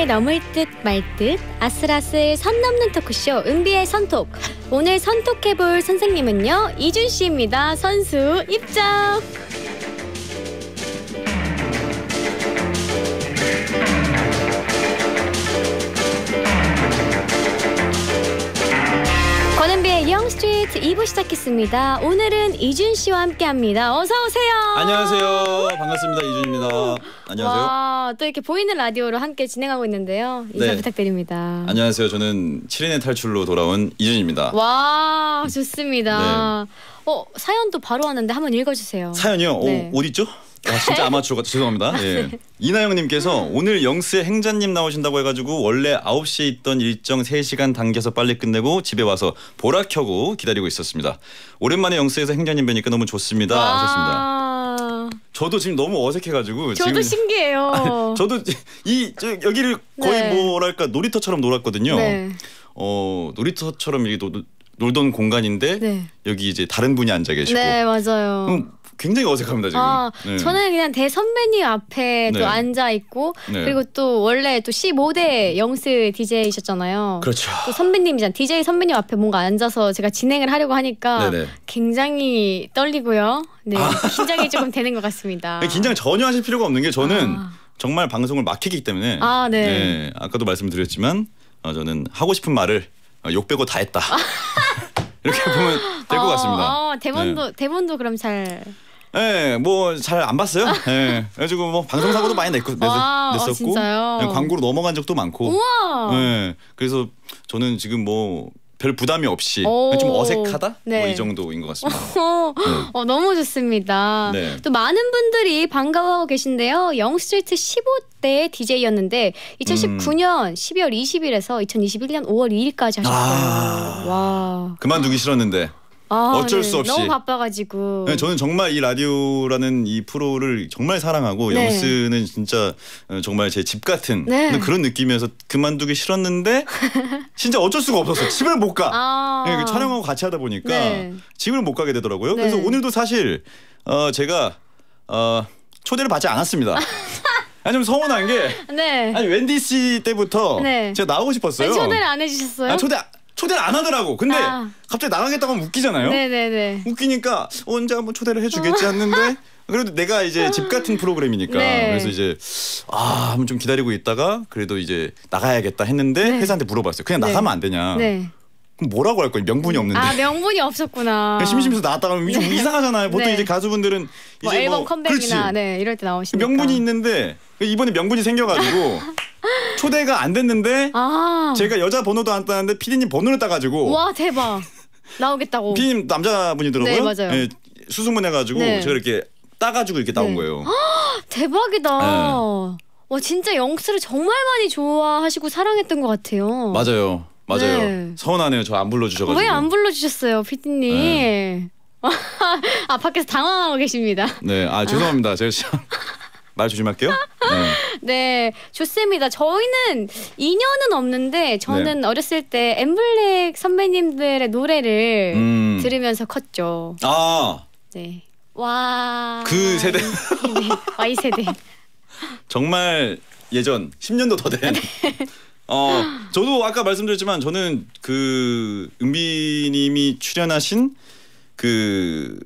네, 넘을 듯 말 듯 아슬아슬 선 넘는 토크쇼 은비의 선톡 오늘 선톡해볼 선생님은요 이준 씨입니다 선수 입장 영스트리트 2부 시작했습니다. 오늘은 이준 씨와 함께합니다. 어서 오세요. 안녕하세요. 반갑습니다. 이준입니다. 안녕하세요. 와, 또 이렇게 보이는 라디오로 함께 진행하고 있는데요. 인사 네. 부탁드립니다. 안녕하세요. 저는 7인의 탈출로 돌아온 이준입니다. 와 좋습니다. 네. 어 사연도 바로 왔는데 한번 읽어주세요. 사연이요? 네. 오, 어디 있죠? 아, 진짜 아마추어 같아 죄송합니다. 아, 예. 네. 이나영님께서 오늘 영스의 행자님 나오신다고 해가지고 원래 9시에 있던 일정 3시간 당겨서 빨리 끝내고 집에 와서 보라 켜고 기다리고 있었습니다. 오랜만에 영스에서 행자님 뵈니까 너무 좋습니다. 하셨습니다. 저도 지금 너무 어색해가지고 저도 지금 신기해요. 아니, 저도 이 저, 여기를 거의 네. 뭐랄까 놀이터처럼 놀았거든요. 네. 어 놀이터처럼 이게 놀, 놀던 공간인데 네. 여기 이제 다른 분이 앉아 계시고 네 맞아요. 그 굉장히 어색합니다 지금. 아, 네. 저는 그냥 대선배님 앞에 또 네. 앉아 있고 네. 그리고 또 원래 또 15대 영스 DJ이셨잖아요. 그렇죠. 또선배님이잖아 DJ 선배님 앞에 뭔가 앉아서 제가 진행을 하려고 하니까 네네. 굉장히 떨리고요. 네, 아. 긴장이 조금 되는 것 같습니다. 긴장 전혀 하실 필요가 없는 게 저는 아. 정말 방송을 막히기 때문에 아, 네. 네 아까도 말씀드렸지만 어, 저는 하고 싶은 말을 어, 욕 빼고 다 했다. 이렇게 보면 될 것 같습니다. 어, 어, 대본도 네. 대본도 그럼 잘 네, 예, 뭐잘 안 봤어요. 네. 그래가지고 뭐 방송 사고도 많이 냈고, 냈, 와, 아, 아, 냈었고 네, 광고로 넘어간 적도 많고. 우와. 네, 그래서 저는 지금 뭐. 별 부담이 없이 좀 어색하다 뭐 네. 뭐이 정도인 것 같습니다. 어, 네. 어, 너무 좋습니다. 네. 또 많은 분들이 반가워하고 계신데요. 영스트리트 15대 DJ였는데 2019년 음. 12월 20일에서 2021년 5월 2일까지 하셨어요. 아 와. 그만두기 싫었는데. 아, 어쩔 네. 수 없이 너무 바빠가지고 네, 저는 정말 이 라디오라는 이 프로를 정말 사랑하고 네. 영스는 진짜 어, 정말 제 집 같은 네. 그런 느낌이어서 그만두기 싫었는데 진짜 어쩔 수가 없었어요 집을 못가 아. 네, 그 촬영하고 같이 하다 보니까 네. 집을 못 가게 되더라고요 그래서 오늘도 사실 어, 제가 어, 초대를 받지 않았습니다 아니 좀 서운한 게 네. 아니 웬디 씨 때부터 네. 제가 나오고 싶었어요. 아니, 초대를 안 해주셨어요? 아, 초대 초대를 안 하더라고. 근데 아. 갑자기 나가겠다고 하면 웃기잖아요. 네네네. 웃기니까 어, 언제 한번 초대를 해주겠지 했는데 그래도 내가 이제 집 같은 프로그램이니까 네. 그래서 이제 아 한번 좀 기다리고 있다가 그래도 이제 나가야겠다 했는데 네. 회사한테 물어봤어요. 그냥 네. 나가면 안 되냐. 네. 그럼 뭐라고 할 거예요? 명분이 음, 없는데. 아 명분이 없었구나. 심심해서 나왔다가 하면 좀 네. 이상하잖아요. 보통 이제 가수분들은 뭐 이제 뭐 앨범 뭐, 컴백이나 그렇지. 네 이럴 때 나오시니까. 명분이 있는데 이번에 명분이 생겨가지고 초대가 안 됐는데 아. 제가 여자 번호도 안 따는데 피디님 번호를 따가지고 와 대박 나오겠다고 피디님 남자분이더라고요. 네 맞아요. 예, 수승문 해가지고 네. 제가 이렇게 따가지고 이렇게 네. 나온 네. 거예요. 아, 대박이다. 네. 와 진짜 영스를 정말 많이 좋아하시고 사랑했던 것 같아요. 맞아요. 맞아요. 네. 서운하네요. 저 안 불러주셔가지고. 왜 안 불러주셨어요, 피디님? 네. 아 밖에서 당황하고 계십니다. 네, 아 죄송합니다. 제가 참말 조심할게요. 네. 네, 좋습니다. 저희는 인연은 없는데 저는 네. 어렸을 때 엠블랙 선배님들의 노래를 음. 들으면서 컸죠. 아, 네. 와. 그 세대. 네, Y 세대. 정말 예전 10년도 더 된. 네. 어, 저도 아까 말씀드렸지만 저는 그 은비님이 출연하신 그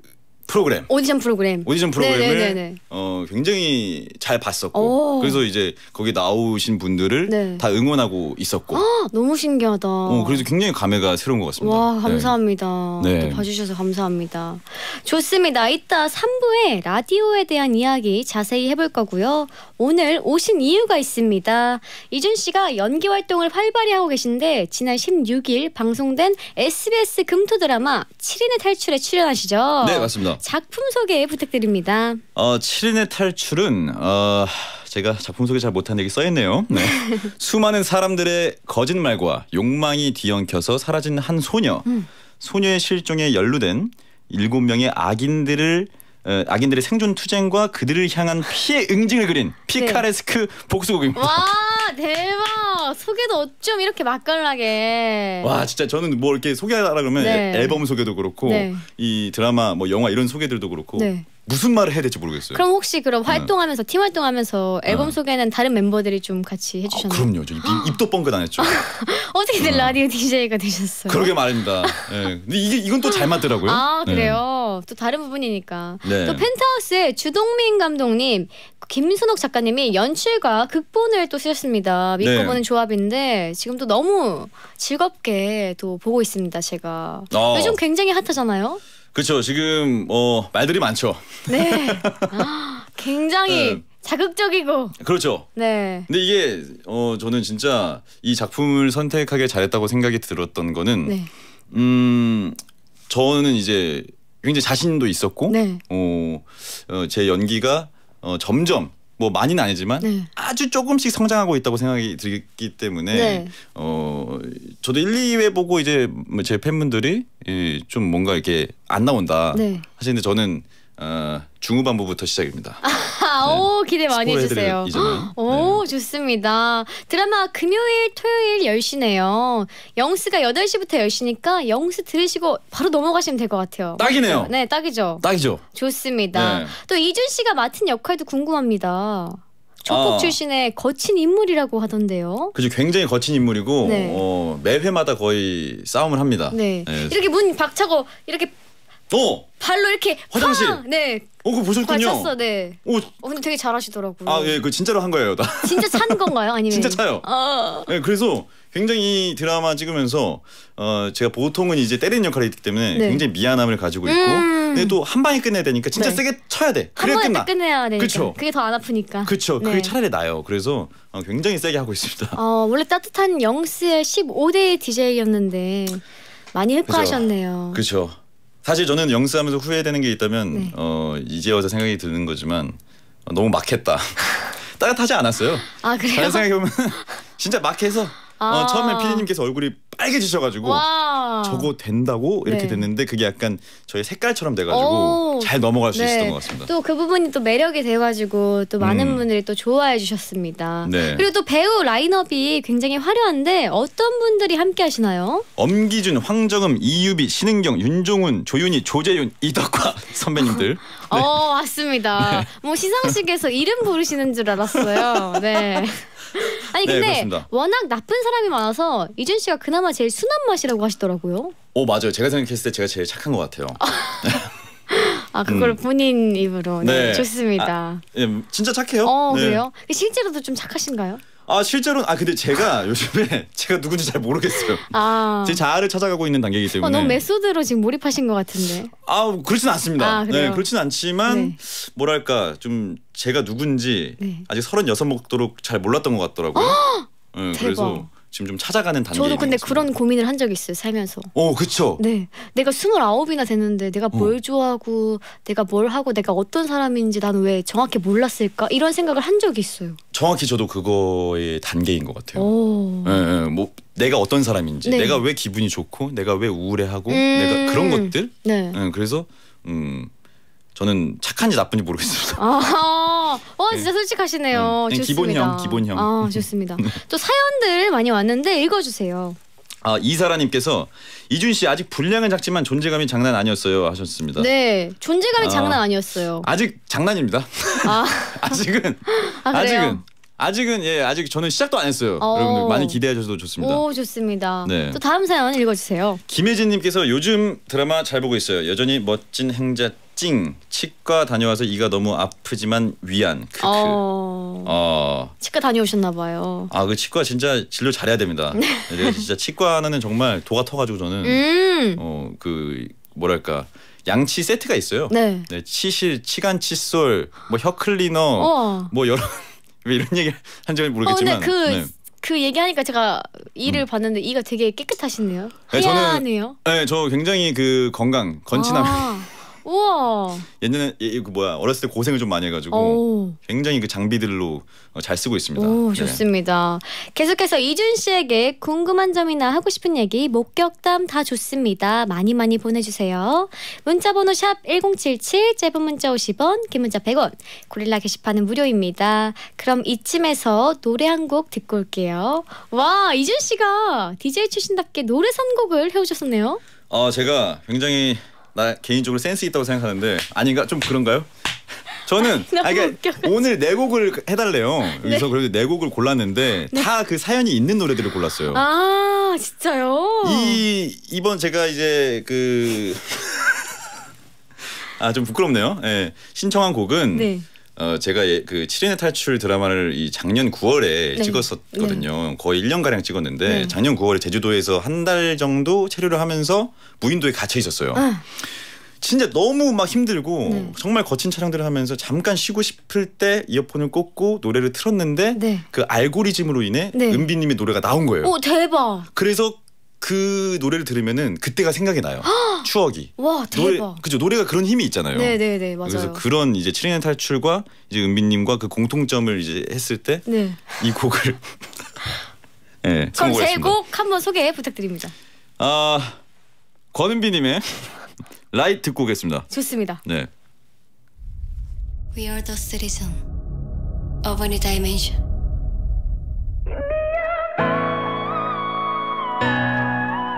프로그램 오디션 프로그램 오디션 프로그램을 네네네어 굉장히 잘 봤었고 오. 그래서 이제 거기 나오신 분들을 네. 다 응원하고 있었고 아, 너무 신기하다. 어 그래서 굉장히 감회가 새로운 것 같습니다. 와 네. 감사합니다. 네. 또 봐주셔서 감사합니다. 좋습니다. 이따 3부에 라디오에 대한 이야기 자세히 해볼 거고요. 오늘 오신 이유가 있습니다. 이준 씨가 연기 활동을 활발히 하고 계신데 지난 16일 방송된 SBS 금토 드라마 7인의 탈출에 출연하시죠. 네 맞습니다. 네, 작품 소개 부탁드립니다. 어, 7인의 탈출은 어, 제가 작품 소개 잘 못한 얘기 써있네요. 네. 수많은 사람들의 거짓말과 욕망이 뒤엉켜서 사라진 한 소녀. 음. 소녀의 실종에 연루된 7명의 악인들을 어, 악인들의 생존 투쟁과 그들을 향한 피해 응징을 그린 네. 피카레스크 네. 복수극입니다. 와 대박! 소개도 어쩜 이렇게 맛깔나게. 와 진짜 저는 뭐 이렇게 소개하라 그러면 네. 앨범 소개도 그렇고 네. 이 드라마 뭐 영화 이런 소개들도 그렇고 네. 무슨 말을 해야 될지 모르겠어요. 그럼 혹시 그럼 네. 활동하면서 팀 활동하면서 앨범 네. 소개는 다른 멤버들이 좀 같이 아, 해주셨나요? 아, 그럼요. 저 입, 도 뻥긋 안 했죠. 어떻게 들 네. 라디오 DJ가 되셨어요? 그러게 말입니다. 네. 근데 이게 이건 또 잘 맞더라고요. 아 그래요. 또 다른 부분이니까. 또 펜트하우스의 주동민 감독님 김순옥 작가님이 연출과 극본을 또 쓰셨습니다. 믿고 네. 보는 조합인데 지금도 너무 즐겁게 또 보고 있습니다. 제가 어. 요즘 굉장히 핫하잖아요. 그렇죠. 지금 어, 말들이 많죠. 네. 아, 굉장히 네. 자극적이고. 그렇죠. 네. 근데 이게 어, 저는 진짜 이 작품을 선택하게 잘했다고 생각이 들었던 거는 네. 음 저는 이제 굉장히 자신도 있었고 네. 어, 어, 제 연기가 어, 점점 뭐 많이는 아니지만 네. 아주 조금씩 성장하고 있다고 생각이 들기 때문에 네. 어 저도 1, 2회 보고 이제 뭐 제 팬분들이 예, 좀 뭔가 이렇게 안 나온다 네. 하시는데 저는 어, 중후반부부터 시작입니다. 아, 네. 오 기대 많이 해주세요. 오 네. 좋습니다. 드라마 금요일 토요일 10시네요. 영스가 8시부터 10시니까 영스 들으시고 바로 넘어가시면 될 것 같아요. 딱이네요. 네 딱이죠. 딱이죠. 좋습니다. 네. 또 이준 씨가 맡은 역할도 궁금합니다. 조폭 아. 출신의 거친 인물이라고 하던데요. 그죠, 굉장히 거친 인물이고 네. 어, 매 회마다 거의 싸움을 합니다. 네. 네. 이렇게 문 박차고 이렇게 어. 발로 이렇게 화장실. 팡! 네. 어, 그 보셨군요. 맞췄어, 네. 오, 어, 근데 되게 잘하시더라고요. 아, 예, 그 진짜로 한 거예요, 나. 진짜 찬 건가요, 아니면? 진짜 차요. 아. 네, 그래서 굉장히 드라마 찍으면서 어, 제가 보통은 이제 때리는 역할이 있기 때문에 네. 굉장히 미안함을 가지고 있고, 음. 근데 또 한 방에 끝내야 되니까 진짜 네. 세게 쳐야 돼. 그래 한 끝나. 끝내야 되 그쵸. 그게 더 안 아프니까. 그렇죠. 그게 차라리 나요. 그래서 어, 굉장히 세게 하고 있습니다. 어, 원래 따뜻한 영스의 15대 DJ였는데 많이 흡가하셨네요. 그렇죠. 사실 저는 영수하면서 후회되는 게 있다면 네. 어, 이제 와서 생각이 드는 거지만 어, 너무 막했다. 따뜻하지 않았어요. 아 그래요? 잘 생각해보면 진짜 막해서 어, 아. 어, 처음에 피디님께서 얼굴이 빨개지셔가지고 저거 된다고 이렇게 네. 됐는데 그게 약간 저희 색깔처럼 돼가지고 잘 넘어갈 수 네. 있었던 것 같습니다. 또 그 부분이 또 매력이 돼가지고 또 많은 음. 분들이 또 좋아해 주셨습니다. 네. 그리고 또 배우 라인업이 굉장히 화려한데 어떤 분들이 함께 하시나요? 엄기준, 황정음, 이유비, 신은경, 윤종훈, 조윤희, 조재윤, 이덕화 선배님들. 어 맞습니다. 네. 뭐 시상식에서 이름 부르시는 줄 알았어요. 네. 아니 네, 근데 그 워낙 나쁜 사람이 많아서 이준 씨가 그나마 제일 순한 맛이라고 하시더라고요. 오 맞아요. 제가 생각했을 때 제가 제일 착한 것 같아요. 아, 아 그걸 음. 본인 입으로 네, 네. 좋습니다. 아, 예, 진짜 착해요. 어 네. 그래요? 실제로도 좀 착하신가요? 아 실제로는 아 근데 제가 요즘에 제가 누군지 잘 모르겠어요. 아. 제 자아를 찾아가고 있는 단계이기 때문에. 어, 너무 메소드로 지금 몰입하신 것 같은데. 아 그렇진 않습니다. 아, 네 그렇진 않지만 네. 뭐랄까 좀 제가 누군지 네. 아직 36 먹도록 잘 몰랐던 것 같더라고요. 네, 그래서 지금 좀 찾아가는 단계. 저도 근데 그런 고민을 한 적이 있어요 살면서. 어, 그쵸. 네, 내가 스물아홉이나 되는데 내가 어. 뭘 어. 좋아하고 내가 뭘 하고 내가 어떤 사람인지 나왜 정확히 몰랐을까 이런 생각을 한 적이 있어요. 정확히 저도 그거의 단계인 것 같아요. 예, 예, 뭐 내가 어떤 사람인지, 네. 내가 왜 기분이 좋고, 내가 왜 우울해하고, 음 내가 그런 것들. 네. 예, 그래서 음 저는 착한지 나쁜지 모르겠습니다. 아. 어, 네. 진짜 솔직하시네요. 네. 기본형 기본형. 아 좋습니다. 또 사연들 많이 왔는데 읽어주세요. 아 이사라님께서 이준 씨 아직 분량은 작지만 존재감이 장난 아니었어요 하셨습니다. 네, 존재감이 아, 장난 아니었어요. 아직 장난입니다. 아. 아직은 아, 직은 아직은 예 아직 저는 시작도 안 했어요. 오. 어. 여러분들 많이 기대해 주셔도 좋습니다. 오 좋습니다. 네. 또 다음 사연 읽어주세요. 김혜진님께서 요즘 드라마 잘 보고 있어요. 여전히 멋진 행자 찡 치과 다녀와서 이가 너무 아프지만 위안 크크. 어... 어. 치과 다녀오셨나 봐요. 아 그 치과 진짜 진료 잘해야 됩니다. 내가 네. 네, 네, 진짜 치과는 정말 도가 터가지고 저는 음 어그 뭐랄까 양치 세트가 있어요. 네. 네 치실, 치간, 칫솔, 뭐 혀 클리너, 어. 뭐 여러 왜 이런 얘기 한지 모르겠지만. 어, 그... 네. 그 얘기하니까 제가 이를 음. 봤는데 이가 되게 깨끗하시네요. 네, 하네요. 네, 저 굉장히 그 건강 건친함. 아. 우와. 옛날에 이그 뭐야 어렸을 때 고생을 좀 많이 해가지고 오. 굉장히 그 장비들로 어, 잘 쓰고 있습니다. 오, 네. 좋습니다. 네. 계속해서 이준 씨에게 궁금한 점이나 하고 싶은 얘기 목격담 다 좋습니다. 많이 많이 보내주세요. 문자번호 #1077 짧은 문자 50원, 긴 문자 100원. 고릴라 게시판은 무료입니다. 그럼 이쯤에서 노래 한 곡 듣고 올게요. 와 이준 씨가 DJ 출신답게 노래 선곡을 해오셨었네요. 아 어, 제가 굉장히 나 개인적으로 센스 있다고 생각하는데 아닌가 좀 그런가요? 저는 아, 그러니까 오늘 네 곡을 해달래요. 여기서 네. 그래도 네 곡을 골랐는데 네. 다그 사연이 있는 노래들을 골랐어요. 아 진짜요? 이 이번 제가 이제 그 아 좀 부끄럽네요. 예. 네. 신청한 곡은 네. 어 제가 예, 그 7인의 탈출 드라마를 이 작년 9월에 네. 찍었었거든요. 네. 거의 1년 가량 찍었는데 네. 작년 9월에 제주도에서 한 달 정도 체류를 하면서 무인도에 갇혀 있었어요. 아. 진짜 너무 막 힘들고 네. 정말 거친 촬영들을 하면서 잠깐 쉬고 싶을 때 이어폰을 꽂고 노래를 틀었는데 네. 그 알고리즘으로 인해 네. 은비님의 노래가 나온 거예요. 오 대박. 그래서 그 노래를 들으면은 그때가 생각이 나요. 추억이. 와 대박. 노래, 그죠 노래가 그런 힘이 있잖아요. 네네네 네, 네, 맞아요. 그래서 그런 이제 7년 탈출과 이제 은빈님과 그 공통점을 이제 했을 때이 네. 곡을. 네, 그럼 제곡 한번 소개 부탁드립니다. 아 권은빈님의 라이트 듣고 오겠습니다. 좋습니다. 네. We are the citizen of any dimension.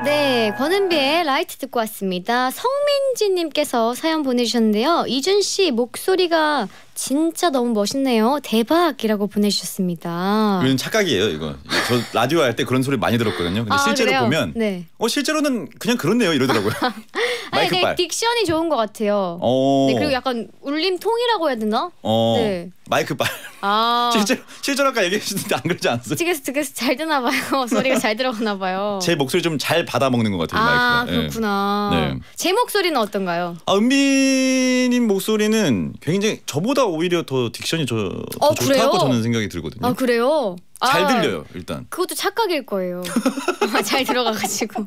네, 권은비의 라이트 듣고 왔습니다. 성민지님께서 사연 보내주셨는데요. 이준 씨 목소리가 진짜 너무 멋있네요. 대박이라고 보내주셨습니다. 이건 착각이에요, 이거. 저 라디오 할 때 그런 소리 많이 들었거든요. 근데 아, 실제로 그래요? 보면, 네. 어 실제로는 그냥 그렇네요 이러더라고요. 아니, 네, 발. 딕션이 좋은 것 같아요. 어. 네, 그리고 약간 울림통이라고 해야 되나? 어. 네. 마이크 발. 아. 실제로 실제로 아까 얘기해 는데안 그러지 않습니까? 티켓티켓잘 되나 봐요. 소리가 잘 들어가나 봐요. 제 목소리 좀 잘 받아 먹는 것 같아요. 아마이크 아, 예. 그렇구나. 네. 제 목소리는 어떤가요? 아 은빈님 목소리는 굉장히 저보다 오히려 더 딕션이 저, 더 어, 좋다고 그래요? 저는 생각이 들거든요. 아 그래요? 잘 아, 들려요 일단. 그것도 착각일 거예요. 잘 들어가가지고.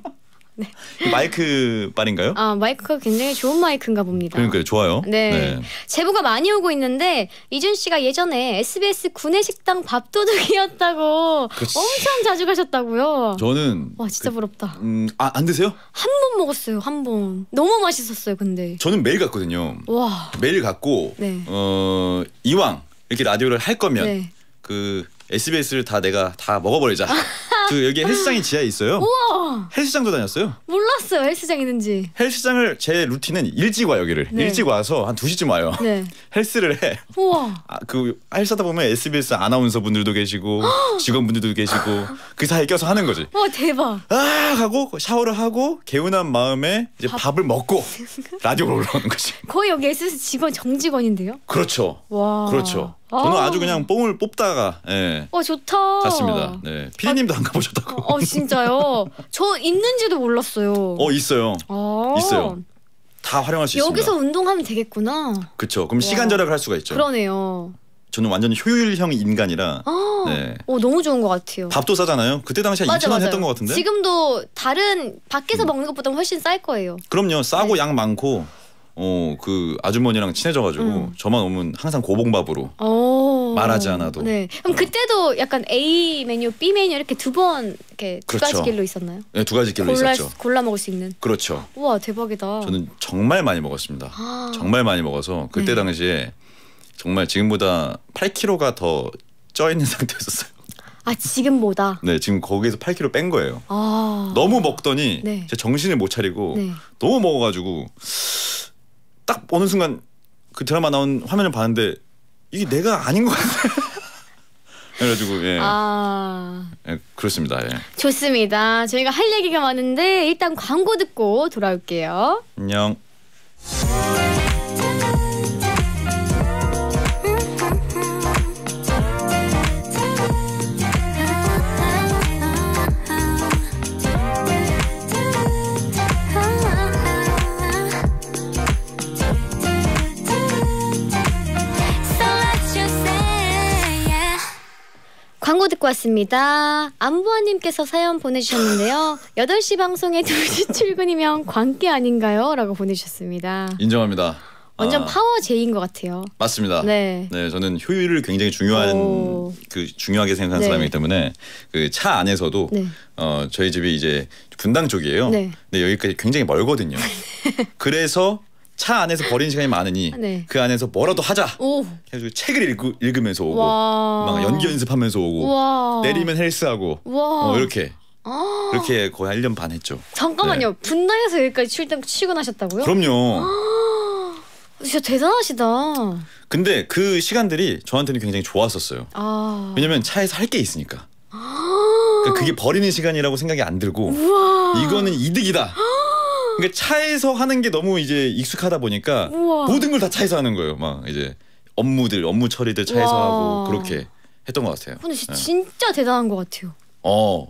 네. 마이크 빨인가요? 아 마이크가 굉장히 좋은 마이크인가 봅니다. 그러니까 좋아요. 네. 네. 제보가 많이 오고 있는데 이준 씨가 예전에 SBS 구내식당 밥도둑이었다고 그치. 엄청 자주 가셨다고요. 저는 와 진짜 그, 부럽다. 음아안 드세요? 한 번 먹었어요 한 번. 너무 맛있었어요 근데. 저는 매일 갔거든요. 와 매일 갔고 네. 어 이왕 이렇게 라디오를 할 거면 네. 그 SBS를 다 내가 다 먹어버리자. 그 여기 헬스장이 지하에 있어요. 우와. 헬스장도 다녔어요. 몰랐어요 헬스장 있는지. 헬스장을 제 루틴은 일찍 와 여기를 네. 일찍 와서 한2 시쯤 와요. 네. 헬스를 해. 우와. 아, 그 헬스하다 보면 SBS 아나운서 분들도 계시고 직원분들도 계시고 그 사이 에 껴서 하는 거지. 와 대박. 아 하고 샤워를 하고 개운한 마음에 이제 밥. 을 먹고 라디오를 올라오는 거지. 거의 여기 SBS 직원 정직원인데요? 그렇죠. 와. 그렇죠. 저는 아. 아주 그냥 뽕을 뽑다가 예. 어 좋다. 갔습니다. 네. 피디님도 아, 안 가보셨다고. 어, 어 진짜요? 저 있는지도 몰랐어요. 어 있어요. 아. 있어요. 다 활용할 수 여기서 있습니다. 여기서 운동하면 되겠구나. 그렇죠. 그럼 와. 시간 절약을 할 수가 있죠. 그러네요. 저는 완전히 효율형 인간이라. 아, 네. 오 어, 너무 좋은 것 같아요. 밥도 싸잖아요. 그때 당시에 2천 원 했던 것 같은데. 지금도 다른 밖에서 음. 먹는 것보다 훨씬 쌀 거예요. 그럼요. 싸고 네. 양 많고 어그 아주머니랑 친해져가지고 음. 저만 오면 항상 고봉밥으로 오. 어. 말하지 않아도. 네. 그럼 어. 그때도 약간 A 메뉴, B 메뉴 이렇게 두 번 이렇게 그렇죠. 두 가지 길로 있었나요? 네, 두 가지 길로 골라, 있었죠. 골라 먹을 수 있는. 그렇죠. 우와 대박이다. 저는 정말 많이 먹었습니다. 아. 정말 많이 먹어서 그때 네. 당시에 정말 지금보다 8kg가 더 쪄 있는 상태였어요. 었아 지금보다. 네 지금 거기에서 8kg 뺀 거예요. 아... 너무 먹더니 네. 제 정신을 못 차리고 네. 너무 먹어가지고 딱 어느 순간 그 드라마 나온 화면을 봤는데 이게 내가 아닌 것 같아. 그래가지고 예. 아... 예, 그렇습니다. 예. 좋습니다. 저희가 할 얘기가 많은데 일단 광고 듣고 돌아올게요. 안녕. 광고 듣고 왔습니다. 안보아님께서 사연 보내주셨는데요. 8시 방송에 2시 출근이면 광기 아닌가요? 라고 보내주셨습니다. 인정합니다. 완전 아, 파워 제인 것 같아요. 맞습니다. 네. 네, 저는 효율을 굉장히 중요한 오. 그 중요하게 생각하는 네. 사람이기 때문에 그 차 안에서도 네. 어 저희 집이 이제 분당 쪽이에요. 네. 근데 여기까지 굉장히 멀거든요. 그래서 차 안에서 버리는 시간이 많으니 아, 네. 그 안에서 뭐라도 하자. 오. 해가지고 책을 읽 읽으면서 오고 막 연기 연습하면서 오고 와. 내리면 헬스하고 와. 어, 이렇게 아. 그렇게 거의 1년 반 했죠. 잠깐만요. 네. 분당에서 여기까지 출장 치고 하셨다고요 그럼요. 아. 진짜 대단하시다. 근데 그 시간들이 저한테는 굉장히 좋았었어요. 아. 왜냐면 차에서 할 게 있으니까. 아. 그러니까 그게 버리는 시간이라고 생각이 안 들고 우와. 이거는 이득이다. 아. 그러니까 차에서 하는 게 너무 이제 익숙하다 보니까 우와. 모든 걸 다 차에서 하는 거예요. 막 이제 업무들 업무 처리들 차에서 우와. 하고 그렇게 했던 것 같아요. 근데 네. 진짜 대단한 것 같아요. 어.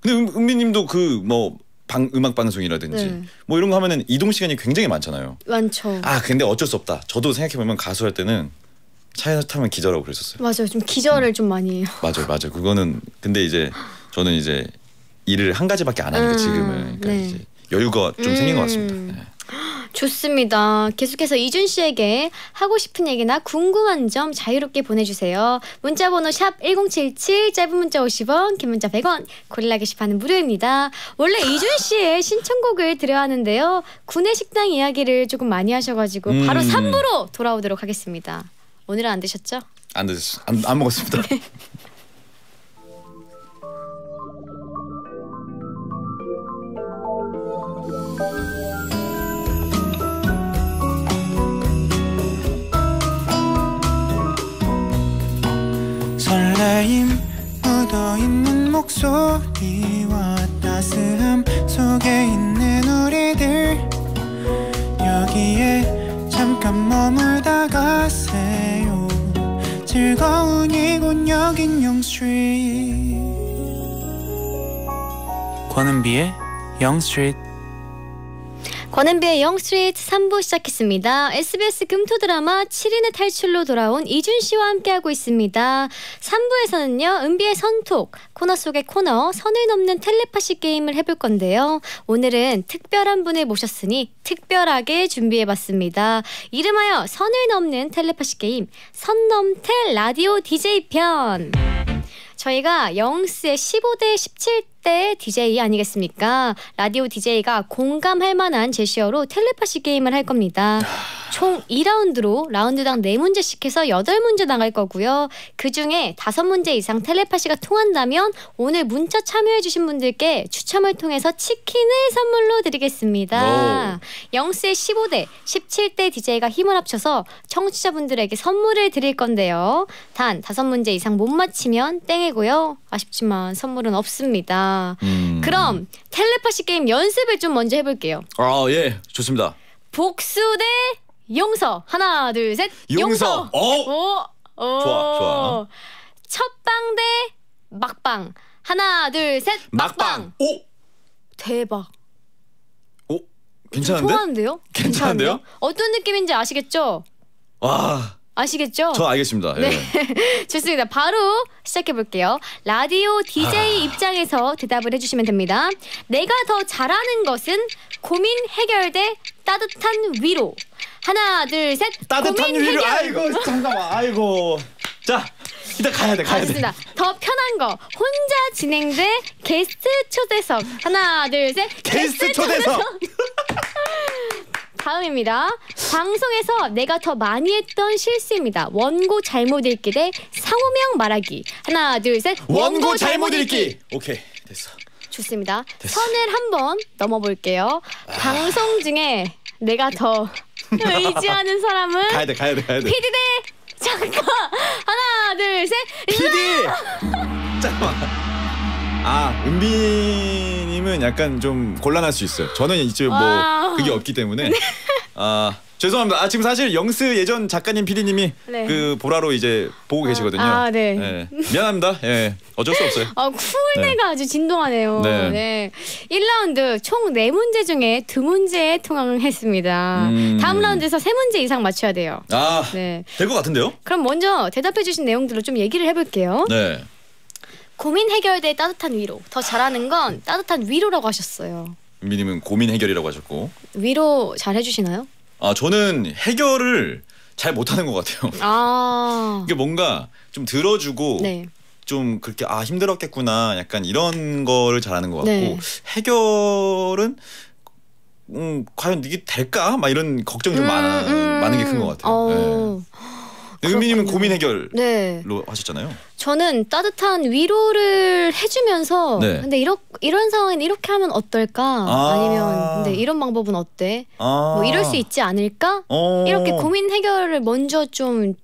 근데 은, 음, 은비님도 그 뭐 방, 음악 방송이라든지 네. 뭐 이런 거 하면은 이동 시간이 굉장히 많잖아요. 많죠. 아 근데 어쩔 수 없다. 저도 생각해 보면 가수 할 때는 차에서 타면 기절하고 그랬었어요. 맞아요. 좀 기절을 음. 좀 많이 해요. 맞아요, 맞아요. 그거는 근데 이제 저는 이제 일을 한 가지밖에 안 하니까 음, 지금은 그러니까 네. 이제 여유가 좀 음. 생긴 것 음. 같습니다. 네. 좋습니다. 계속해서 이준 씨에게 하고 싶은 얘기나 궁금한 점 자유롭게 보내주세요. 문자번호 샵 #1077 짧은 문자 50원, 긴 문자 100원, 고릴라 게시판은 무료입니다. 원래 이준 씨의 신청곡을 드려야 는데요 군내 식당 이야기를 조금 많이 하셔가지고 음. 바로 3부로 돌아오도록 하겠습니다. 오늘은 안 드셨죠? 안 드셨, 안, 안 먹었습니다. 네. 설레 묻어있는 목소리와 따스함 속에 있는 우리들 여기에 잠깐 머물다가 세요 즐거운 이곳 여긴 영스트리트 권은비의 영스트리트 권은비의 영스트리트 3부 시작했습니다. SBS 금토 드라마 7인의 탈출로 돌아온 이준 씨와 함께하고 있습니다. 3부에서는요, 은비의 선톡, 코너 속의 코너, 선을 넘는 텔레파시 게임을 해볼 건데요. 오늘은 특별한 분을 모셨으니 특별하게 준비해봤습니다. 이름하여 선을 넘는 텔레파시 게임, 선넘텔 라디오 DJ 편. 저희가 영스의 15대 17대 10대의 DJ 아니겠습니까? 라디오 DJ가 공감할 만한 제시어로 텔레파시 게임을 할 겁니다. 아, 총 2라운드로 라운드당 4문제씩 해서 8문제 나갈 거고요. 그중에 5문제 이상 텔레파시가 통한다면 오늘 문자 참여해 주신 분들께 추첨을 통해서 치킨을 선물로 드리겠습니다. 오. 영스의 15대, 17대 DJ가 힘을 합쳐서 청취자분들에게 선물을 드릴 건데요. 단 5문제 이상 못 맞히면 땡이고요. 아쉽지만 선물은 없습니다. 음. 그럼 텔레파시 게임 연습을 좀 먼저 해볼게요. 아, 예. 좋습니다. 복수 대 용서 하나 둘 셋 용서, 용서. 어? 오. 오. 좋아 좋아 첫방 대 막방 하나 둘 셋 막방. 막방 오 대박 오 괜찮은데 아요 괜찮은데요? 괜찮은데요 어떤 느낌인지 아시겠죠 와 아시겠죠? 저 알겠습니다. 네. 예. 좋습니다. 바로 시작해 볼게요. 라디오 DJ 아... 입장에서 대답을 해주시면 됩니다. 내가 더 잘하는 것은 고민 해결 대 따뜻한 위로. 하나 둘 셋. 따뜻한 유리를 아이고 잠깐만 아이고 자 일단 가야 돼 가야 알습니다 돼. 더 편한 거 혼자 진행돼 게스트 초대석 하나 둘 셋. 게스트, 게스트 초대석. 다음입니다. 방송에서 내가 더 많이 했던 실수입니다. 원고 잘못 읽기 대 상호명 말하기. 하나, 둘, 셋. 원고, 원고 잘못 읽기. 읽기. 오케이, 됐어. 좋습니다. 됐어. 선을 한번 넘어볼게요. 아... 방송 중에 내가 더그 의지하는 사람은 가야 돼 가야 돼 가야 돼. PD 대 잠깐 하나 둘 셋. PD. 잠깐아 은빈님은 약간 좀 곤란할 수 있어요. 저는 이제 뭐 와. 그게 없기 때문에 네. 아 죄송합니다. 아 지금 사실 영스 예전 작가님 PD님이 네. 그 보라로 이제 보고 아, 계시거든요. 아 네. 네. 미안합니다. 예. 네. 어쩔 수 없어요. 아 쿨내가 네. 아주 진동하네요. 네. 네. 1라운드 총 4문제 중에 2문제 통과했습니다. 음... 다음 라운드에서 3문제 이상 맞춰야 돼요. 아. 네. 될것 같은데요? 그럼 먼저 대답해 주신 내용들로 좀 얘기를 해 볼게요. 네. 고민 해결대 따뜻한 위로. 더 잘하는 건 따뜻한 위로라고 하셨어요. 민님은 고민 해결이라고 하셨고. 위로 잘 해주시나요? 아 저는 해결을 잘 못하는 것 같아요. 아. 이게 뭔가 좀 들어주고 네. 좀 그렇게 아 힘들었겠구나 약간 이런 거를 잘하는 것 같고 네. 해결은 음 과연 이게 될까 막 이런 걱정이 좀 음, 많아 음. 많은 게 큰 것 같아요. 어. 네. 은미님은 고민 해결로 네. 하셨잖아요. 저는 따뜻한 위로를 해주면서 네. 근데 이런 이런 상황엔 이렇게 하면 어떨까? 아~ 니면 근데 이런 방법은 어때? 아~ 뭐 이럴 아. 수 있지 않을까? 어. 이렇게 고민 해결을 먼저 좀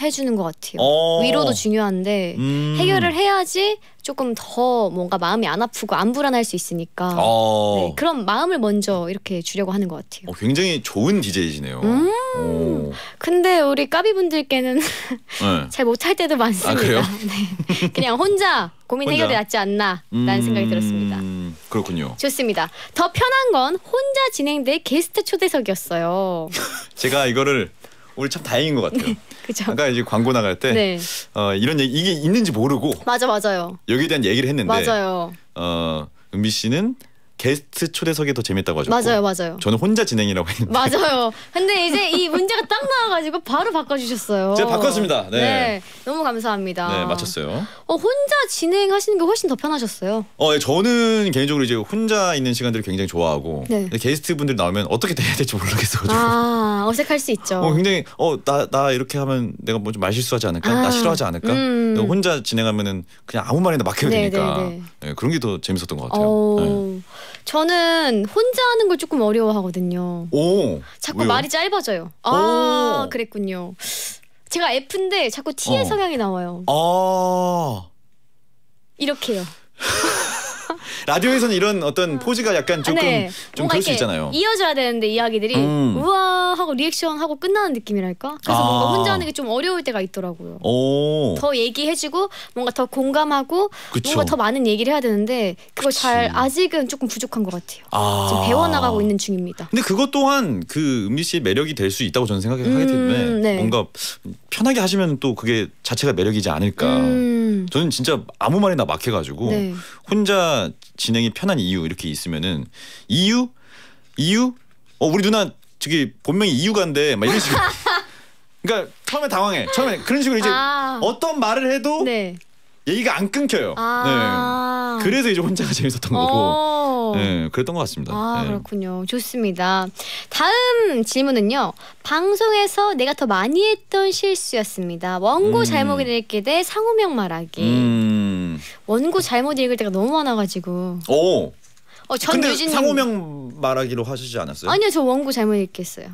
해주는 것 같아요. 어. 위로도 중요한데 음. 해결을 해야지 조금 더 뭔가 마음이 안 아프고 안 불안할 수 있으니까 어. 네, 그런 마음을 먼저 이렇게 주려고 하는 것 같아요. 어, 굉장히 좋은 디제이시네요 음. 근데 우리 까비분들께는 네. 잘 못할 때도 아, 많습니다. 아, 네. 그냥 혼자 고민 혼자? 해결이 낫지 않나 라는 음. 생각이 들었습니다. 그렇군요. 좋습니다. 더 편한 건 혼자 진행될 게스트 초대석이었어요. 제가 이거를 오늘 참 다행인 것 같아요. 네. 그죠. 아까 이제 광고 나갈 때 네. 어, 이런 얘기 이게 있는지 모르고 맞아 맞아요. 여기에 대한 얘기를 했는데 맞아요. 어, 은비 씨는 게스트 초대석이 더 재밌다고 하죠. 맞아요, 맞아요. 저는 혼자 진행이라고 했는데. 맞아요. 근데 이제 이 문제가 딱 나와가지고 바로 바꿔주셨어요. 제가 바꿨습니다. 네. 네 너무 감사합니다. 네, 맞췄어요. 어, 혼자 진행하시는 게 훨씬 더 편하셨어요. 어, 예, 저는 개인적으로 이제 혼자 있는 시간들을 굉장히 좋아하고 네. 게스트 분들 나오면 어떻게 돼야 될지 모르겠어가지고. 아, 어색할 수 있죠. 어, 굉장히 어나 나 이렇게 하면 내가 뭐좀 말실수하지 않을까, 아. 나 싫어하지 않을까. 음. 혼자 진행하면은 그냥 아무 말이나 막 해도 네, 되니까 네, 네. 네 그런 게 더 재밌었던 것 같아요. 어. 네. 저는 혼자 하는 걸 조금 어려워하거든요. 오. 자꾸 왜요? 말이 짧아져요. 아, 오. 그랬군요. 제가 F인데 자꾸 T의 어. 성향이 나와요. 아. 이렇게요. 라디오에서는 이런 어떤 음. 포즈가 약간 조금 네. 좀뭔 그럴 수 있잖아요. 이어져야 되는데 이야기들이 음. 우와 하고 리액션 하고 끝나는 느낌이랄까. 그래서 아. 뭔가 혼자 하는 게 좀 어려울 때가 있더라고요. 오. 더 얘기해주고 뭔가 더 공감하고 그쵸. 뭔가 더 많은 얘기를 해야 되는데 그걸 잘 아직은 조금 부족한 것 같아요. 아. 지금 배워나가고 있는 중입니다. 근데 그것 또한 그 은미 씨의 매력이 될 수 있다고 저는 생각하게 되는데 에 음, 네. 뭔가 편하게 하시면 또 그게 자체가 매력이지 않을까. 음. 저는 진짜 아무 말이나 막 해가지고 네. 혼자 진행이 편한 이유 이렇게 있으면은 이유 이유 어 우리 누나 저기 본명이 이유가인데 막 이런 식으로 그러니까 처음에 당황해 처음에 그런 식으로 이제 아. 어떤 말을 해도 네. 얘기가 안 끊겨요. 아 네. 그래서 이제 혼자가 재밌었던 거고. 어. 네, 그랬던 것 같습니다. 아, 네. 그렇군요. 좋습니다. 다음 질문은요. 방송에서 내가 더 많이 했던 실수였습니다. 원고 음. 잘못 읽기 대 상호명 말하기. 음. 음. 원고 잘못 읽을 때가 너무 많아가지고. 오. 어, 전 근데 유진님... 상호명 말하기로 하시지 않았어요? 아니요, 저 원고 잘못 읽겠어요.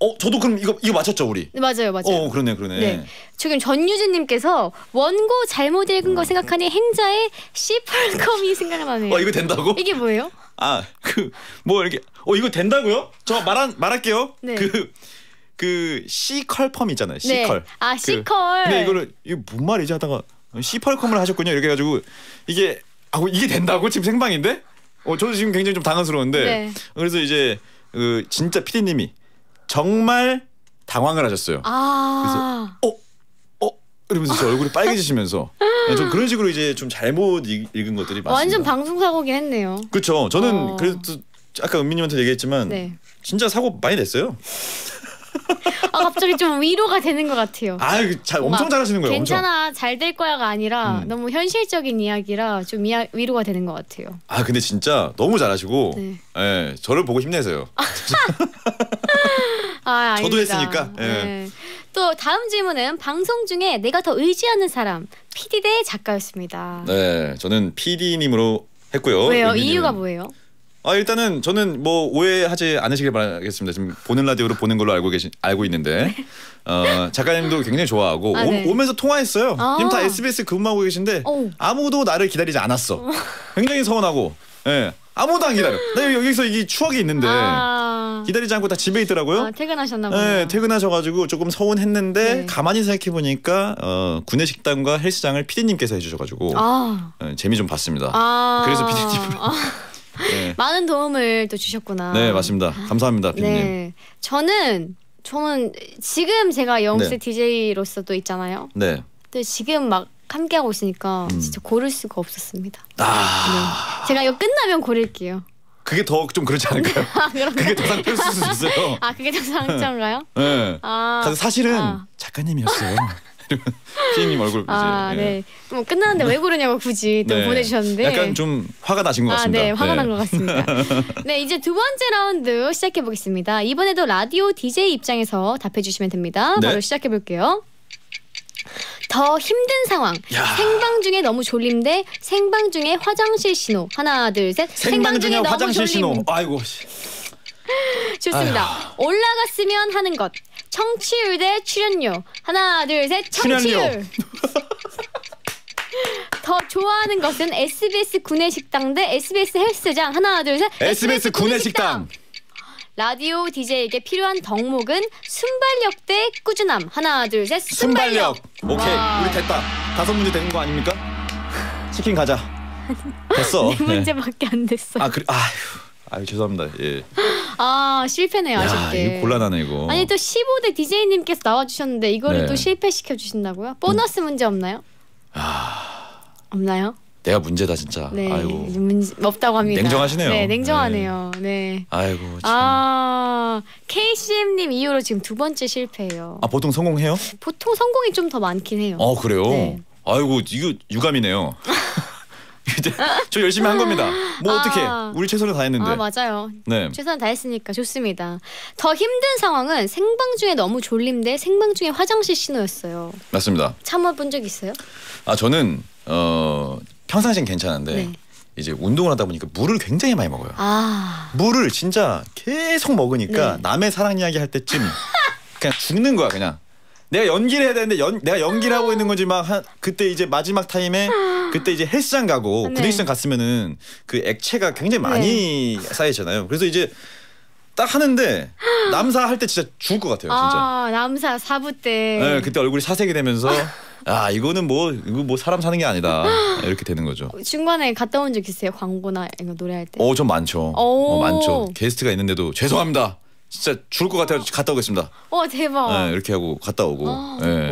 어, 저도 그럼 이거 이거 맞췄죠 우리? 네, 맞아요, 맞아요. 어, 그러네, 그러네. 네. 지금 전유진님께서 원고 잘못 읽은 거 생각하니 행자의 씨펄컴이 생각나네요. 어, 이거 된다고? 이게 뭐예요? 아, 그 뭐 이렇게 어 이거 된다고요? 저 말한 말할게요. 네. 그. 그 C컬 펌 있잖아요. C컬. 네. 아 C컬. 그, 근데 이거를 이게 뭔 말이지 하다가 시펄컴을 하셨군요. 이렇게 해가지고 이게 아 이게 된다고 지금 생방인데? 어 저도 지금 굉장히 좀 당황스러운데 네. 그래서 이제 그 진짜 피디님이 정말 당황을 하셨어요. 아 그래서 어. 어 이러면서 제 얼굴이 빨개지시면서 네, 좀 그런 식으로 이제 좀 잘못 읽은 것들이 많습니다. 완전 방송 사고긴 했네요. 그렇죠. 저는 어... 그래도 아까 은민님한테 얘기했지만 네. 진짜 사고 많이 냈어요. 아 갑자기 좀 위로가 되는 것 같아요. 아, 잘 그 엄청 잘하시는 거예요. 괜찮아, 잘 될 거야가 아니라 음. 너무 현실적인 이야기라 좀 이야, 위로가 되는 것 같아요. 아, 근데 진짜 너무 잘하시고, 네. 예, 저를 보고 힘내세요. 아, 저도 했으니까. 예. 네. 또 다음 질문은 방송 중에 내가 더 의지하는 사람 PD 대 작가였습니다. 네, 저는 PD님으로 했고요. 왜요? 이유가 뭐예요? 아 일단은 저는 뭐 오해하지 않으시길 바라겠습니다. 지금 보는 라디오로 보는 걸로 알고 계신 알고 있는데 어, 작가님도 굉장히 좋아하고 아, 네. 오, 면서 통화했어요. 아. 지금 다 SBS 근무하고 계신데 오. 어. 아무도 나를 기다리지 않았어. 어. 굉장히 서운하고 예. 아무도 안 기다려. 나 여기서 이 추억이 있는데 아... 기다리지 않고 다 집에 있더라고요. 아, 퇴근하셨나 예, 보요 네, 퇴근하셔가지고 조금 서운했는데 네. 가만히 생각해 보니까 어, 군내 식당과 헬스장을 피디님께서 해주셔가지고 아... 네, 재미 좀 봤습니다. 아. 그래서 피디님. 아. 네. 많은 도움을 또 주셨구나. 네 맞습니다. 감사합니다, 빈님. 네, 저는 저는 지금 제가 영세 네. DJ로서 또 있잖아요. 네. 근 지금 막 함께 하고 있으니까 음. 진짜 고를 수가 없었습니다. 아. 네. 제가 이거 끝나면 고를게요. 그게 더 좀 그렇지 않을까요? 아, 그게 더 상처일 수 있어요. 아 그게 더 상처인가요? 네. 아. 사실은 아. 작가님이었어요. 피디님 얼굴 이제. 아, 예. 네. 뭐끝나는데왜 그러냐고 굳이 또 네. 보내주셨는데. 약간 좀 화가 나신 것 아, 같습니다. 아, 네, 화가 네. 난것 같습니다. 네, 이제 두 번째 라운드 시작해 보겠습니다. 이번에도 라디오 DJ 입장에서 답해 주시면 됩니다. 네. 바로 시작해 볼게요. 더 힘든 상황. 야. 생방 중에 너무 졸린데 생방 중에 화장실 신호. 하나, 둘, 셋. 생방, 중에, 너무 졸림. 신호. 아이고. 좋습니다. 아유. 올라갔으면 하는 것. 청취율 대 출연료. 하나, 둘, 셋. 청취율. 더 좋아하는 것은 SBS 구내식당 대 SBS 헬스장. 하나, 둘, 셋. SBS 구내식당. 라디오 DJ에게 필요한 덕목은 순발력 대 꾸준함. 하나, 둘, 셋. 순발력. 오케이. 와. 우리 됐다. 다섯 문제 되는 거 아닙니까? 치킨 가자. 됐어. 네, 네 문제밖에 안 됐어. 아, 그래. 아휴. 아 죄송합니다. 예. 아 실패네요 아쉽게. 이 곤란하네 이거. 아니 또 15대 DJ님께서 나와주셨는데 이거를 네. 또 실패시켜 주신다고요? 보너스 음. 문제 없나요? 아... 없나요? 내가 문제다 진짜. 네. 아이고. 문제, 없다고 합니다. 냉정하시네요. 네, 냉정하네요. 네. 네. 아이고. 참. 아 KCM님 이후로 지금 두 번째 실패예요. 아 보통 성공해요? 보통 성공이 좀 더 많긴 해요. 어 아, 그래요? 네. 아이고 이거 유감이네요. 저 열심히 한 겁니다. 뭐 아, 어떻게 우리 최선을 다했는데. 아 맞아요. 네. 최선을 다했으니까 좋습니다. 더 힘든 상황은 생방 중에 너무 졸림데 생방 중에 화장실 신호였어요. 맞습니다. 참아본 적 있어요? 아 저는 어 평상시엔 괜찮은데 네. 이제 운동을 하다 보니까 물을 굉장히 많이 먹어요. 아. 물을 진짜 계속 먹으니까 네. 남의 사랑 이야기 할 때쯤 그냥 죽는 거야 그냥. 내가 연기를 해야 되는데 연, 내가 연기를 하고 있는 거지막 한, 그때 이제 마지막 타임에 그때 이제 헬스장 가고 네. 구내식장 갔으면은 그 액체가 굉장히 많이 네. 쌓이잖아요. 그래서 이제 딱 하는데 남사 할 때 진짜 죽을 것 같아요, 진짜. 아, 남사 사부 때. 네, 그때 얼굴이 사색이 되면서 아 이거는 뭐 이거 뭐 사람 사는 게 아니다 이렇게 되는 거죠. 중간에 갔다 온 적 있어요 광고나 이거 노래할 때? 어좀 많죠. 어, 많죠. 게스트가 있는데도 죄송합니다. 진짜 죽을 것 같아요. 어. 갔다 오겠습니다. 와 어, 대박. 네, 이렇게 하고 갔다 오고. 어. 네.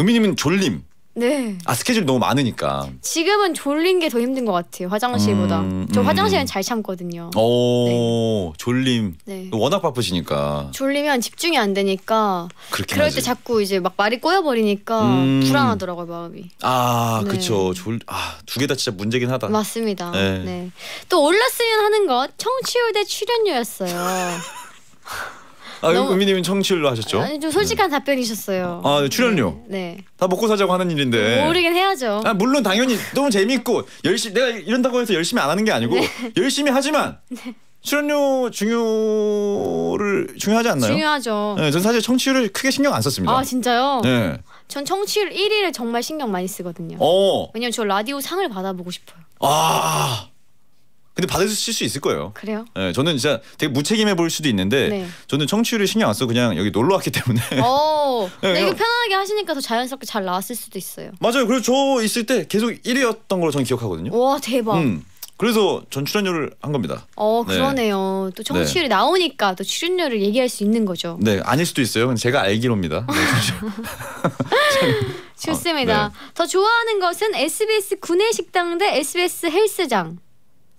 은민님은 졸림. 네. 아 스케줄 너무 많으니까. 지금은 졸린 게 더 힘든 것 같아요. 화장실보다. 음, 저 음. 화장실은 잘 참거든요. 오 네. 졸림. 네. 워낙 바쁘시니까. 졸리면 집중이 안 되니까. 그렇게 그럴 하지. 때 자꾸 이제 막 말이 꼬여버리니까 음. 불안하더라고요 마음이. 아 네. 그쵸. 졸아두 개 다 진짜 문제긴 하다. 맞습니다. 네. 네. 또 올랐으면 하는 것 청취율 대 출연료였어요. 아, 너무- 은미님은 청취율로 하셨죠? 아니 좀 솔직한 답변이셨어요. 아, 네, 출연료. 네. 다 먹고 사자고 하는 일인데. 모르긴 해야죠. 아, 물론 당연히 너무 재밌고 열심히 내가 이런다고 해서 열심히 안 하는 게 아니고 네. 열심히 하지만 네. 출연료 중요를 중요하지 않나요? 중요하죠. 네, 전 사실 청취율을 크게 신경 안 썼습니다. 아 진짜요? 네. 전 청취율 1위를 정말 신경 많이 쓰거든요. 어. 왜냐면 저 라디오 상을 받아보고 싶어요. 아. 근데 받으실 수 있을 거예요. 그래요? 네, 저는 진짜 되게 무책임해 보일 수도 있는데 네. 저는 청취율이 신경 안 써 그냥 여기 놀러 왔기 때문에. 어, 네, 이게 편하게 하시니까 더 자연스럽게 잘 나왔을 수도 있어요. 맞아요. 그리고 저 있을 때 계속 1위였던 걸로 저는 기억하거든요. 와 대박. 음. 그래서 전 출연료를 한 겁니다. 어 네. 그러네요. 네. 또 청취율이 네. 나오니까 또 출연료를 얘기할 수 있는 거죠. 네 아닐 수도 있어요. 제가 알기로입니다. 네, 좋습니다. 어, 네. 더 좋아하는 것은 SBS 구내식당 대 SBS 헬스장.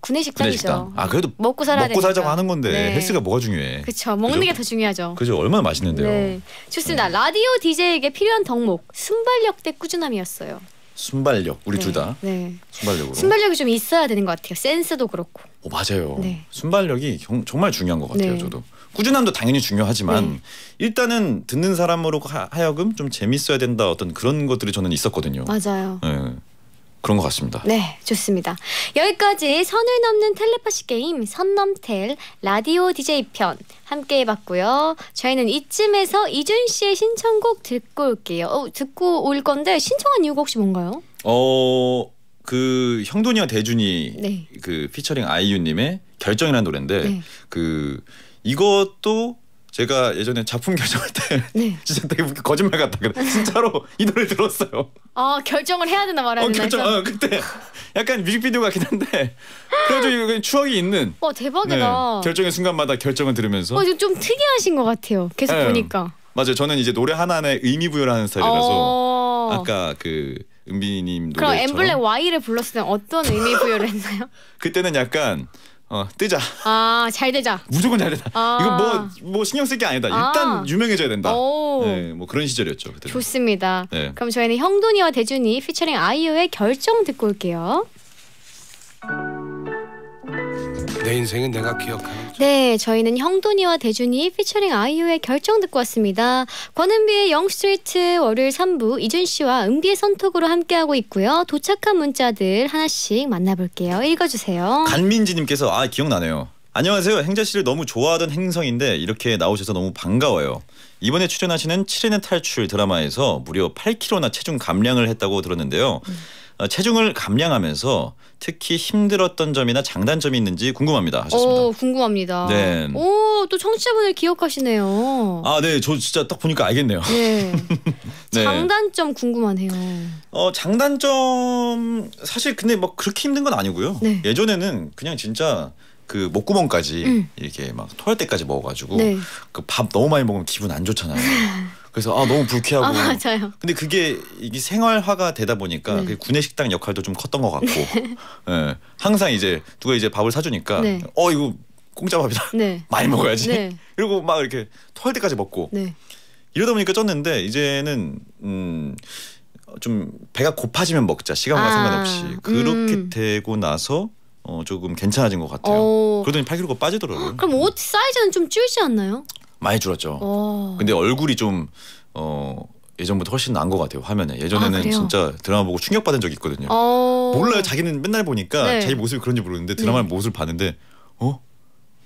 구내식당이죠. 구내식당. 아 그래도 먹고 살아야 먹고 되니까. 살자고 하는 건데 네. 헬스가 뭐가 중요해? 그렇죠. 먹는 게 더 중요하죠. 그죠 얼마나 맛있는데요. 네. 좋습니다. 네. 라디오 DJ에게 필요한 덕목 순발력 대 꾸준함이었어요. 순발력 우리 네. 둘 다. 네. 순발력으로. 순발력이 좀 있어야 되는 것 같아요. 센스도 그렇고. 오, 맞아요. 네. 순발력이 정, 말 중요한 것 같아요. 네. 저도 꾸준함도 당연히 중요하지만 네. 일단은 듣는 사람으로 하여금 좀 재밌어야 된다 어떤 그런 것들이 저는 있었거든요. 맞아요. 그런 것 같습니다. 네, 좋습니다. 여기까지 선을 넘는 텔레파시 게임 선넘텔 라디오 DJ 편 함께 해봤고요. 저희는 이쯤에서 이준 씨의 신청곡 듣고 올게요. 어, 듣고 올 건데 신청한 이유가 혹시 뭔가요? 어, 그 형돈이와 대준이 네. 그 피처링 아이유님의 결정이라는 노래인데 네. 그 이것도 제가 예전에 작품 결정할 때 네. 진짜 되게 거짓말 같다 그래 아, 진짜로 이 노래 들었어요. 아 어, 결정을 해야 되나 말아야 어, 되나. 어, 결정 어, 그때 약간 뮤직비디오 같긴 한데 아! 그래가지 추억이 있는. 와 어, 대박이다. 네, 결정의 순간마다 결정을 들으면서. 어, 좀 특이하신 것 같아요. 계속 네. 보니까. 맞아요. 저는 이제 노래 하나에 의미 부여 하는 스타일이라서 어. 아까 그 은빈님 노래. 그럼 엠블랙 Y를 불렀을 때 어떤 의미 부여를 했나요? 그때는 약간 어 뜨자. 아잘 되자. 무조건 잘 되자. 아. 이거 뭐뭐 뭐 신경 쓸 게 아니다. 아. 일단 아. 유명해져야 된다. 네, 뭐 그런 시절이었죠 그때. 좋습니다. 네. 그럼 저희는 형돈이와 대준이 피처링 아이유의 결정 듣고 올게요. 내 인생은 내가 기억하는 네, 저희는 형돈이와 대준이 피처링 아이유의 결정 듣고 왔습니다. 권은비의 영스트리트 월요일 3부 이준 씨와 은비의 선톡으로 함께하고 있고요. 도착한 문자들 하나씩 만나볼게요. 읽어주세요. 간민지님께서 아 기억나네요. 안녕하세요. 행자씨를 너무 좋아하던 행성인데 이렇게 나오셔서 너무 반가워요. 이번에 출연하시는 7인의 탈출 드라마에서 무려 8kg나 체중 감량을 했다고 들었는데요. 음. 어, 체중을 감량하면서 특히 힘들었던 점이나 장단점이 있는지 궁금합니다. 하셨습니다. 어, 궁금합니다. 네. 오, 또 청취자분을 기억하시네요. 아, 네. 저 진짜 딱 보니까 알겠네요. 네. 네. 장단점 궁금하네요. 어, 장단점 사실 근데 막 뭐 그렇게 힘든 건 아니고요. 네. 예전에는 그냥 진짜 그 목구멍까지 음. 이렇게 막 토할 때까지 먹어가지고 네. 그밥 너무 많이 먹으면 기분 안 좋잖아요. 그래서 아 너무 불쾌하고. 아, 맞아요. 근데 그게 이게 생활화가 되다 보니까 네. 군내 식당 역할도 좀 컸던 것 같고. 네. 네. 항상 이제 누가 이제 밥을 사주니까 네. 어 이거 공짜 밥이다. 네. 많이 먹어야지. 네. 그리고 막 이렇게 토할 때까지 먹고. 이러다 보니까 쪘는데 이제는 음. 좀 배가 고파지면 먹자 시간과 아, 상관없이 그렇게 음. 되고 나서 어, 조금 괜찮아진 것 같아요. 어. 그러더니 8kg가 빠지더라고요. 그럼 옷 사이즈는 좀 줄지 않나요? 많이 줄었죠. 오. 근데 얼굴이 좀 어, 예전보다 훨씬 나은 것 같아요 화면에 예전에는 아, 진짜 드라마 보고 충격받은 적이 있거든요 어... 몰라요 자기는 맨날 보니까 네. 자기 모습이 그런지 모르는데 드라마 네. 모습을 봤는데 어?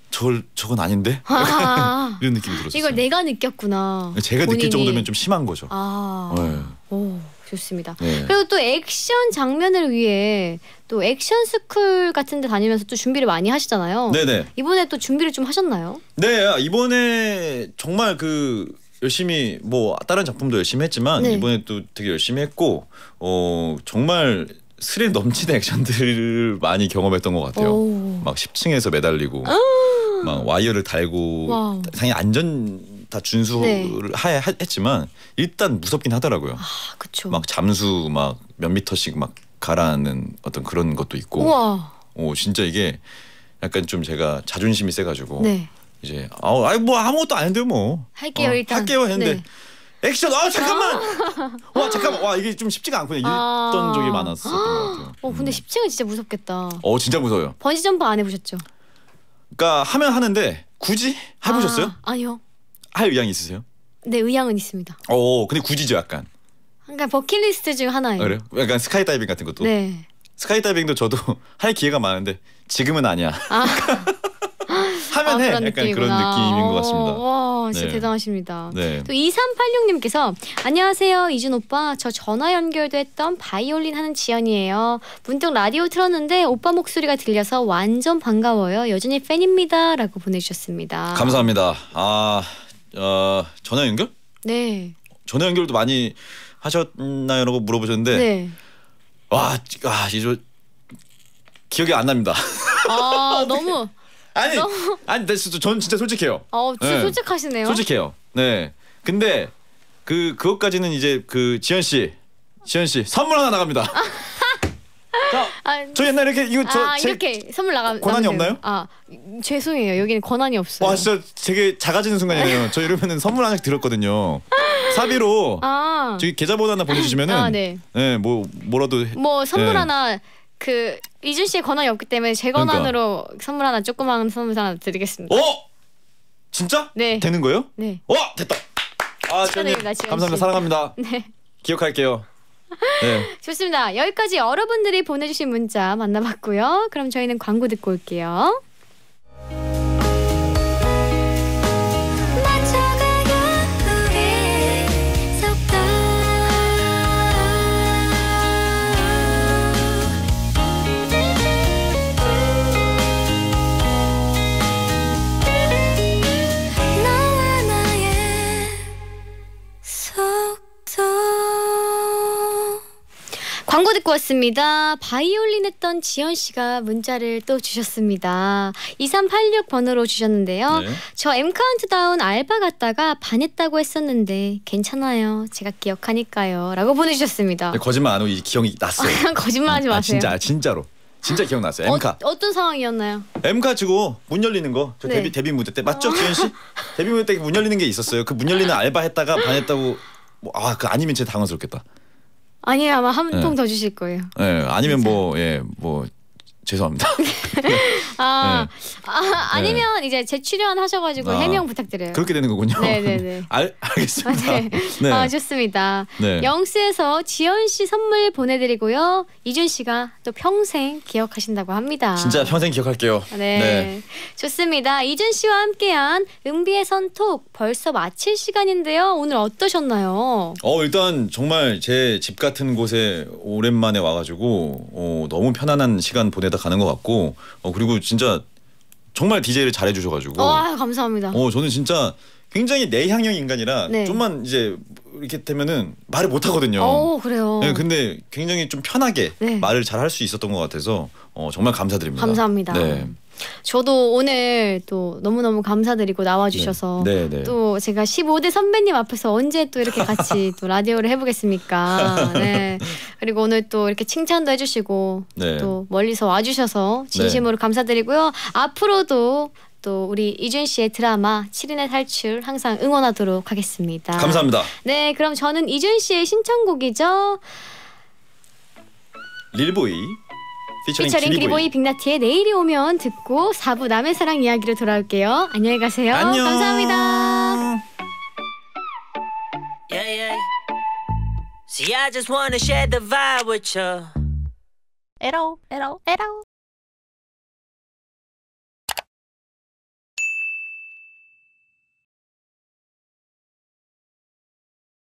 저걸 저건 아닌데 아 이런 느낌이 들었어요 이걸 내가 느꼈구나 제가 본인이... 느낄 정도면 좀 심한 거죠 아... 네. 좋습니다. 네. 그리고 또 액션 장면을 위해 또 액션 스쿨 같은 데 다니면서 또 준비를 많이 하시잖아요. 네네. 이번에 또 준비를 좀 하셨나요? 네, 아, 이번에 정말 그 열심히 뭐 다른 작품도 열심히 했지만 네. 이번에 또 되게 열심히 했고 어 정말 스릴 넘치는 액션들을 많이 경험했던 것 같아요. 오. 막 10층에서 매달리고 아막 와이어를 달고 와우. 상당히 안전 다 준수를 네. 하 했지만 일단 무섭긴 하더라고요. 아, 그쵸. 막 잠수 막 몇 미터씩 막가라는 어떤 그런 것도 있고. 우와. 오, 진짜 이게 약간 좀 제가 자존심이 세가지고 네. 이제 아 아이 뭐 아무것도 안 해도 뭐 할게요 어, 일단 할게요 했는데 네. 액션 아 잠깐만 아. 와 잠깐만 와 이게 좀 쉽지가 않구나 이랬던 아. 적이 많았었던 것 같아요. 어 근데 10층은 음. 진짜 무섭겠다. 어 진짜 무서워요. 번지 점프 안 해보셨죠? 그니까 하면 하는데 굳이 해보셨어요? 아, 아니요. 할 의향이 있으세요? 네, 의향은 있습니다. 오, 어, 근데 굳이죠, 약간. 그러니까 버킷리스트 중 하나예요. 아, 그래요? 약간 스카이다이빙 같은 것도. 네. 스카이다이빙도 저도 할 기회가 많은데 지금은 아니야. 아. 하면 아, 해. 약간 그런 느낌인 것 같습니다. 와, 진짜 네. 대단하십니다. 네. 또 2386님께서 안녕하세요. 이준 오빠. 저 전화 연결도 했던 바이올린 하는 지연이에요. 문득 라디오 틀었는데 오빠 목소리가 들려서 완전 반가워요. 여전히 팬입니다. 라고 보내주셨습니다. 감사합니다. 아, 어, 전화 연결? 네. 전화 연결도 많이 하셨나요라고 물어보셨는데 네. 와, 아, 이거 기억이 안 납니다. 아, 너무 아니, 너무... 아니, 전 진짜 솔직해요. 어, 진짜 네. 솔직하시네요. 솔직해요. 네. 근데 그 그것까지는 이제 그 지현 씨, 지현 씨 선물 하나 나갑니다. 자, 아, 저 옛날에 이렇게 이거 저 아, 이렇게 선물 나가 권한이 없나요? 아 죄송해요. 여기는 권한이 없어요. 와 진짜 되게 작아지는 순간이네요. 저 이러면은 선물 하나씩 들었거든요. 사비로 아. 저기 계좌번호 하나 보내주시면은 아, 네. 네, 예, 뭐, 뭐라도뭐 선물 네. 하나 그 이준 씨의 권한이 없기 때문에 제 그러니까. 권한으로 선물 하나 조그만 선물 하나 드리겠습니다. 어? 진짜? 네. 되는 거예요? 네. 어 됐다. 아 지현님 감사합니다. 사랑합니다. 네. 기억할게요. 네. 좋습니다. 여기까지 여러분들이 보내주신 문자 만나봤고요. 그럼 저희는 광고 듣고 올게요. 광고 듣고 왔습니다. 바이올린 했던 지연 씨가 문자를 또 주셨습니다. 2386번으로 주셨는데요. 네. 저엠 카운트다운 알바 갔다가 반했다고 했었는데 괜찮아요. 제가 기억하니까요. 라고 보내주셨습니다. 네, 거짓말 안 하고 기억이 났어요. 아, 거짓말하지 아, 마세요. 아, 진짜 진짜로. 진짜 기억났어요. 엠카. 어, 떤 상황이었나요? 엠카 치고 문 열리는 거. 저 네. 데뷔 데뷔 무대 때 맞죠, 지현 씨? 데뷔 무대 때 문 열리는 게 있었어요. 그 문 열리는 알바 했다가 반했다고 뭐, 아그 아니면 제 당황스럽겠다. 아니에요 아마 한 통더 예. 주실 거예요. 예 아니면 뭐 예뭐 예, 뭐 죄송합니다. 아, 네. 아 니면 네. 이제 재출연 하셔가지고 아, 해명 부탁드려요. 그렇게 되는 거군요. 네네네. 네, 네. 알 알겠습니다. 아, 네. 네. 아, 좋습니다. 네. 영스에서 지연 씨 선물 보내드리고요. 이준 씨가 또 평생 기억하신다고 합니다. 진짜 평생 기억할게요. 네. 좋습니다. 이준 씨와 함께한 은비의 선톡 벌써 마칠 시간인데요. 오늘 어떠셨나요? 어 일단 정말 제 집 같은 곳에 오랜만에 와가지고 어, 너무 편안한 시간 보내다. 가는 것 같고 어, 그리고 진짜 정말 디제이를 잘해 주셔 가지고 어, 아, 감사합니다. 어, 저는 진짜 굉장히 내향형 인간이라 네. 좀만 이제 이렇게 되면은 말을 못 하거든요. 어, 그래요. 네, 근데 굉장히 좀 편하게 네. 말을 잘 할 수 있었던 것 같아서 어, 정말 감사드립니다. 감사합니다. 네. 저도 오늘 또 너무너무 감사드리고 나와주셔서 네. 네, 네. 또 제가 15대 선배님 앞에서 언제 또 이렇게 같이 또 라디오를 해보겠습니까. 네. 그리고 오늘 또 이렇게 칭찬도 해주시고 네. 또 멀리서 와주셔서 진심으로 네. 감사드리고요. 앞으로도 또 우리 이준 씨의 드라마 7인의 탈출 항상 응원하도록 하겠습니다. 감사합니다. 네, 그럼 저는 이준 씨의 신청곡이죠. 릴보이 피처링, 피처링 그리보이 빅나티의 내일이 오면 듣고 4부 남의 사랑 이야기로 돌아올게요. 안녕히 가세요. 안녕. 감사합니다. Yeah, yeah. See, I just wanna share the vibe with you. 에로, 에로, 에로.